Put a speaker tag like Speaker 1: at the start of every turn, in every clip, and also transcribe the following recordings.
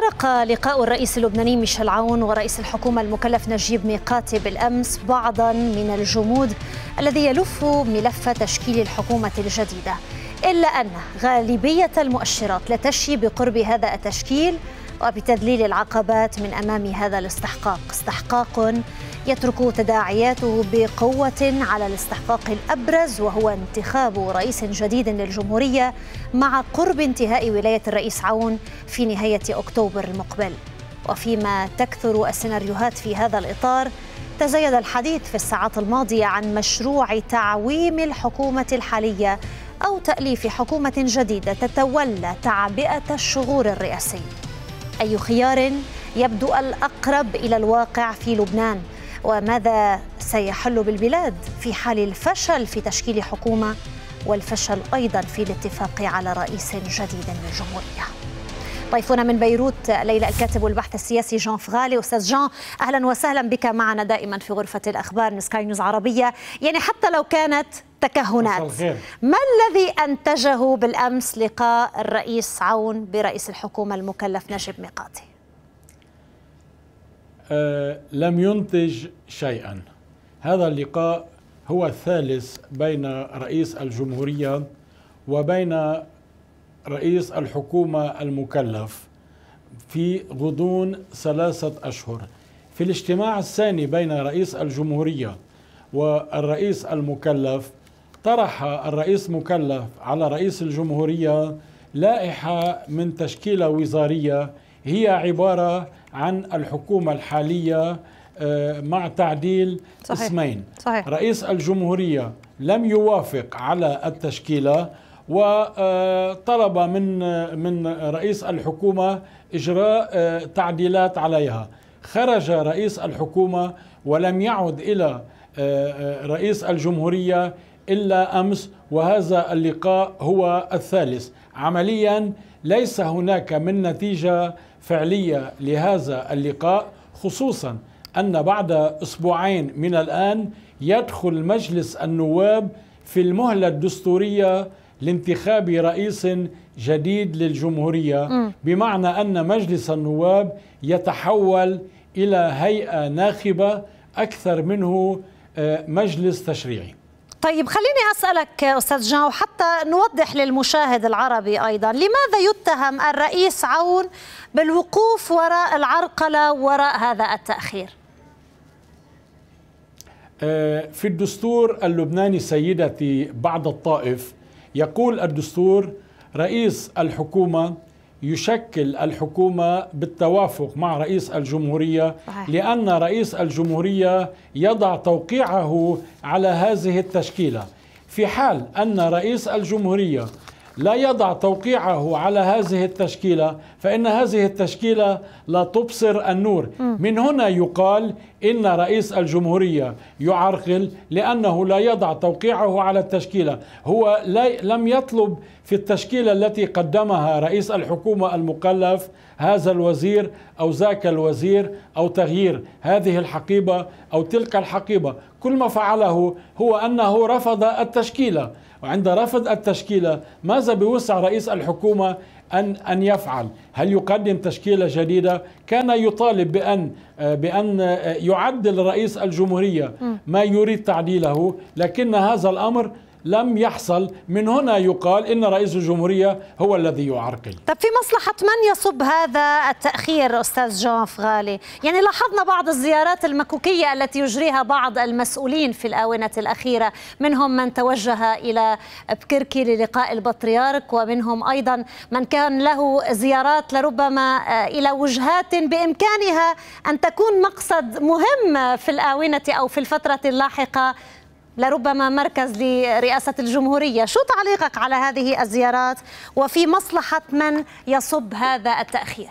Speaker 1: فارق لقاء الرئيس اللبناني ميشيل عون ورئيس الحكومة المكلف نجيب ميقاتي بالأمس بعضا من الجمود الذي يلف ملف تشكيل الحكومة الجديدة إلا أن غالبية المؤشرات لا تشي بقرب هذا التشكيل وبتذليل العقبات من أمام هذا الاستحقاق استحقاق يترك تداعياته بقوة على الاستحقاق الأبرز وهو انتخاب رئيس جديد للجمهورية مع قرب انتهاء ولاية الرئيس عون في نهاية أكتوبر المقبل وفيما تكثر السيناريوهات في هذا الإطار تزايد الحديث في الساعات الماضية عن مشروع تعويم الحكومة الحالية أو تأليف حكومة جديدة تتولى تعبئة الشغور الرئاسي أي خيار يبدو الأقرب إلى الواقع في لبنان؟ وماذا سيحل بالبلاد في حال الفشل في تشكيل حكومه والفشل ايضا في الاتفاق على رئيس جديد للجمهوريه. ضيفنا من بيروت ليلى الكاتب والبحث السياسي جان فغالي استاذ جان اهلا وسهلا بك معنا دائما في غرفه الاخبار من سكاي نيوز عربيه يعني حتى لو كانت تكهنات ما الذي انتجه بالامس لقاء الرئيس عون برئيس الحكومه المكلف نجيب
Speaker 2: ميقاتي آه، لم ينتج شيئا هذا اللقاء هو الثالث بين رئيس الجمهورية وبين رئيس الحكومة المكلف في غضون ثلاثة أشهر في الاجتماع الثاني بين رئيس الجمهورية والرئيس المكلف طرح الرئيس مكلف على رئيس الجمهورية لائحة من تشكيلة وزارية هي عبارة عن الحكومة الحالية آه، مع تعديل صحيح. اسمين صحيح. رئيس الجمهورية لم يوافق على التشكيلة وطلب آه، من آه، من رئيس الحكومة إجراء تعديلات عليها خرج رئيس الحكومة ولم يعد إلى رئيس الجمهورية إلا أمس وهذا اللقاء هو الثالث عمليا ليس هناك من نتيجة فعلية لهذا اللقاء خصوصا أن بعد أسبوعين من الآن يدخل مجلس النواب في المهلة الدستورية لانتخاب رئيس جديد للجمهورية بمعنى أن مجلس النواب يتحول إلى هيئة ناخبة أكثر منه آه، مجلس تشريعي
Speaker 1: طيب خليني أسألك أستاذ جان وحتى نوضح للمشاهد العربي أيضا لماذا يتهم الرئيس عون بالوقوف وراء العرقلة وراء هذا التأخير
Speaker 2: آه، في الدستور اللبناني سيدتي بعد الطائف يقول الدستور رئيس الحكومة يشكل الحكومة بالتوافق مع رئيس الجمهورية لأن رئيس الجمهورية يضع توقيعه على هذه التشكيلة في حال أن رئيس الجمهورية لا يضع توقيعه على هذه التشكيلة فإن هذه التشكيلة لا تبصر النور من هنا يقال إن رئيس الجمهورية يعرقل لأنه لا يضع توقيعه على التشكيلة هو لا لم يطلب في التشكيلة التي قدمها رئيس الحكومة المكلف هذا الوزير أو ذاك الوزير أو تغيير هذه الحقيبة أو تلك الحقيبة كل ما فعله هو أنه رفض التشكيلة وعند رفض التشكيلة ماذا بوسع رئيس الحكومة أن أن يفعل؟ هل يقدم تشكيلة جديدة؟ كان يطالب بأن بأن يعدل رئيس الجمهورية ما يريد تعديله، لكن هذا الأمر لم يحصل من هنا يقال إن رئيس الجمهورية هو الذي يعرقل
Speaker 1: طب في مصلحة من يصب هذا التأخير أستاذ جون فغالي يعني لاحظنا بعض الزيارات المكوكية التي يجريها بعض المسؤولين في الآونة الأخيرة منهم من توجه إلى بكركي للقاء البطريرك ومنهم أيضا من كان له زيارات لربما آه، إلى وجهات بإمكانها أن تكون مقصد مهم في الآونة أو في الفترة اللاحقة لربما مركز لرئاسة الجمهورية شو تعليقك على هذه الزيارات وفي مصلحة من يصب هذا التأخير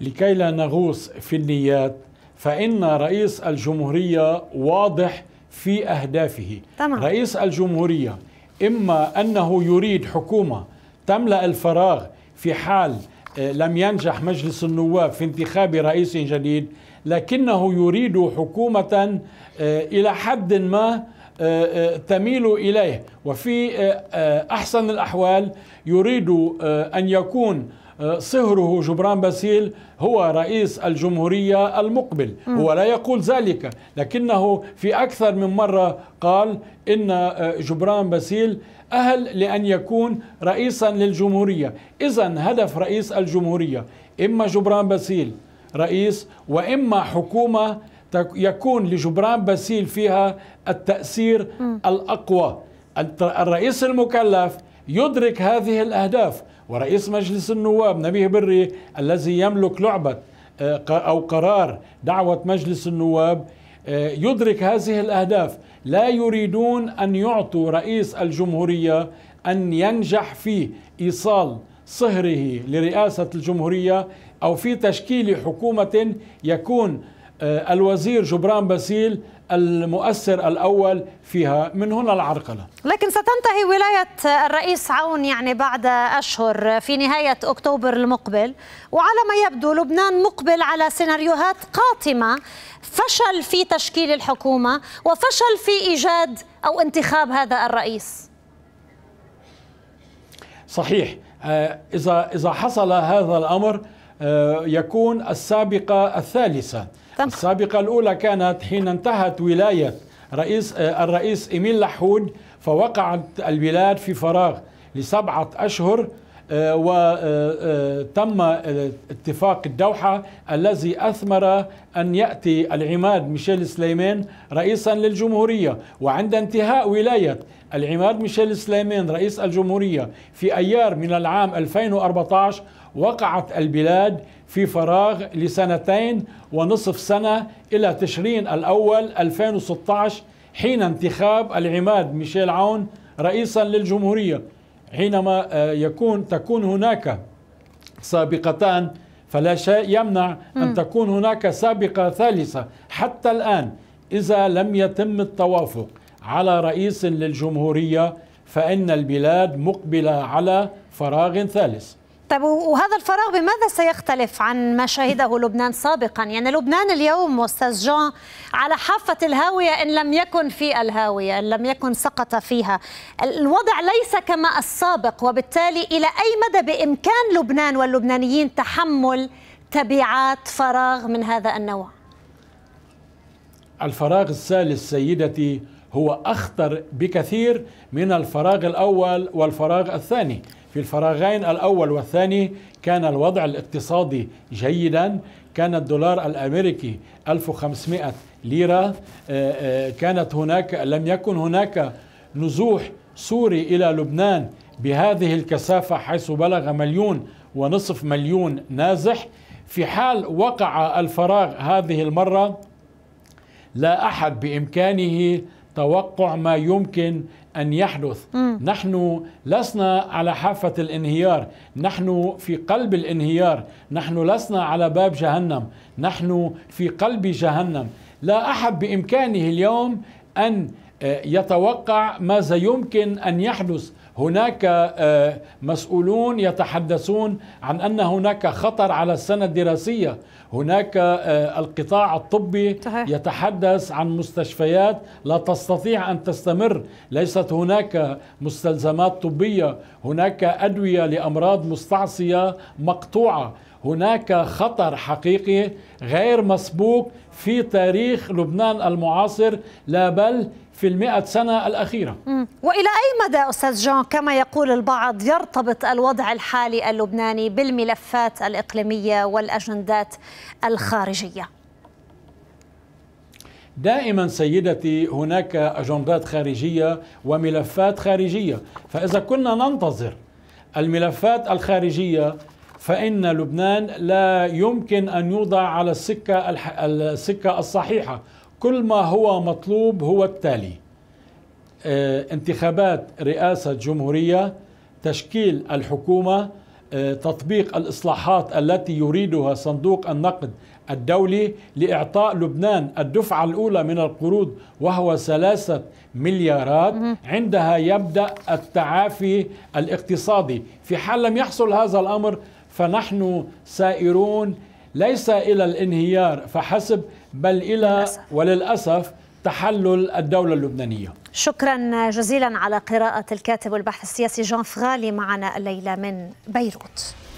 Speaker 2: لكي لا نغوص في النيات فإن رئيس الجمهورية واضح في أهدافه تمام. رئيس الجمهورية إما أنه يريد حكومة تملأ الفراغ في حال آه، لم ينجح مجلس النواب في انتخاب رئيس جديد لكنه يريد حكومة آه، إلى حد ما آه، آه، تميل إليه وفي أحسن الأحوال يريد أن يكون صهره جبران باسيل هو رئيس الجمهورية المقبل م. هو لا يقول ذلك لكنه في أكثر من مرة قال إن جبران باسيل أهل لأن يكون رئيسا للجمهورية إذا هدف رئيس الجمهورية إما جبران باسيل رئيس وإما حكومة يكون لجبران باسيل فيها التأثير م. الأقوى الرئيس المكلف يدرك هذه الأهداف ورئيس مجلس النواب نبيه بري الذي يملك لعبة آه، أو قرار دعوة مجلس النواب آه، يدرك هذه الأهداف لا يريدون أن يعطوا رئيس الجمهورية أن ينجح في إيصال صهره لرئاسة الجمهورية أو في تشكيل حكومة يكون آه، الوزير جبران باسيل المؤثر الأول فيها من هنا العرقلة
Speaker 1: لكن ستنتهي ولاية الرئيس عون يعني بعد أشهر في نهاية أكتوبر المقبل وعلى ما يبدو لبنان مقبل على سيناريوهات قاتمة فشل في تشكيل الحكومة وفشل في إيجاد أو انتخاب هذا
Speaker 2: الرئيس صحيح آه، إذا إذا حصل هذا الأمر آه، يكون السابقة الثالثة السابقة الأولى كانت حين انتهت ولاية رئيس آه، الرئيس إيميل لحود فوقعت البلاد في فراغ لسبعة أشهر آه، وتم آه، آه، اتفاق الدوحة الذي أثمر أن يأتي العماد ميشيل سليمان رئيسا للجمهورية وعند انتهاء ولاية العماد ميشيل سليمان رئيس الجمهورية في أيار من العام 2014 وقعت البلاد في فراغ لسنتين ونصف سنة إلى تشرين الأول 2016 حين انتخاب العماد ميشيل عون رئيسا للجمهورية حينما آه، يكون تكون هناك سابقتان فلا شيء يمنع أن تكون هناك سابقة ثالثة حتى الآن إذا لم يتم التوافق على رئيس للجمهورية فإن البلاد مقبلة على فراغ ثالث
Speaker 1: طيب وهذا الفراغ بماذا سيختلف عن ما شهده لبنان سابقا يعني لبنان اليوم أستاذ جون على حافة الهاوية إن لم يكن في الهاوية إن لم يكن سقط فيها الوضع ليس كما السابق وبالتالي إلى أي مدى بإمكان لبنان واللبنانيين تحمل تبعات فراغ من هذا النوع
Speaker 2: الفراغ الثالث سيدتي هو أخطر بكثير من الفراغ الأول والفراغ الثاني في الفراغين الأول والثاني كان الوضع الاقتصادي جيدا كان الدولار الأمريكي 1500 ليرة آه، آه، كانت هناك لم يكن هناك نزوح سوري إلى لبنان بهذه الكثافة حيث بلغ مليون ونصف مليون نازح في حال وقع الفراغ هذه المرة لا أحد بإمكانه توقع ما يمكن أن يحدث م. نحن لسنا على حافة الانهيار نحن في قلب الانهيار نحن لسنا على باب جهنم نحن في قلب جهنم لا أحد بإمكانه اليوم أن آه، يتوقع ماذا يمكن أن يحدث هناك آه، مسؤولون يتحدثون عن أن هناك خطر على السنة الدراسية هناك آه، القطاع الطبي يتحدث عن مستشفيات لا تستطيع أن تستمر ليست هناك مستلزمات طبية هناك أدوية لأمراض مستعصية مقطوعة هناك خطر حقيقي غير مسبوق في تاريخ لبنان المعاصر لا بل في المئة سنة الأخيرة
Speaker 1: وإلى أي مدى أستاذ جان كما يقول البعض يرتبط الوضع الحالي اللبناني بالملفات الإقليمية والأجندات الخارجية؟
Speaker 2: دائما سيدتي هناك أجندات خارجية وملفات خارجية فإذا كنا ننتظر الملفات الخارجية فإن لبنان لا يمكن أن يوضع على السكة, السكة الصحيحة كل ما هو مطلوب هو التالي آه، انتخابات رئاسة جمهورية تشكيل الحكومة آه، تطبيق الإصلاحات التي يريدها صندوق النقد الدولي لإعطاء لبنان الدفعة الأولى من القروض وهو ثلاثة مليارات عندها يبدأ التعافي الاقتصادي في حال لم يحصل هذا الأمر فنحن سائرون ليس إلى الانهيار فحسب بل إلى وللأسف تحلل الدولة اللبنانية
Speaker 1: شكرا جزيلا على قراءة الكاتب والبحث السياسي جان فغالي معنا الليلة من بيروت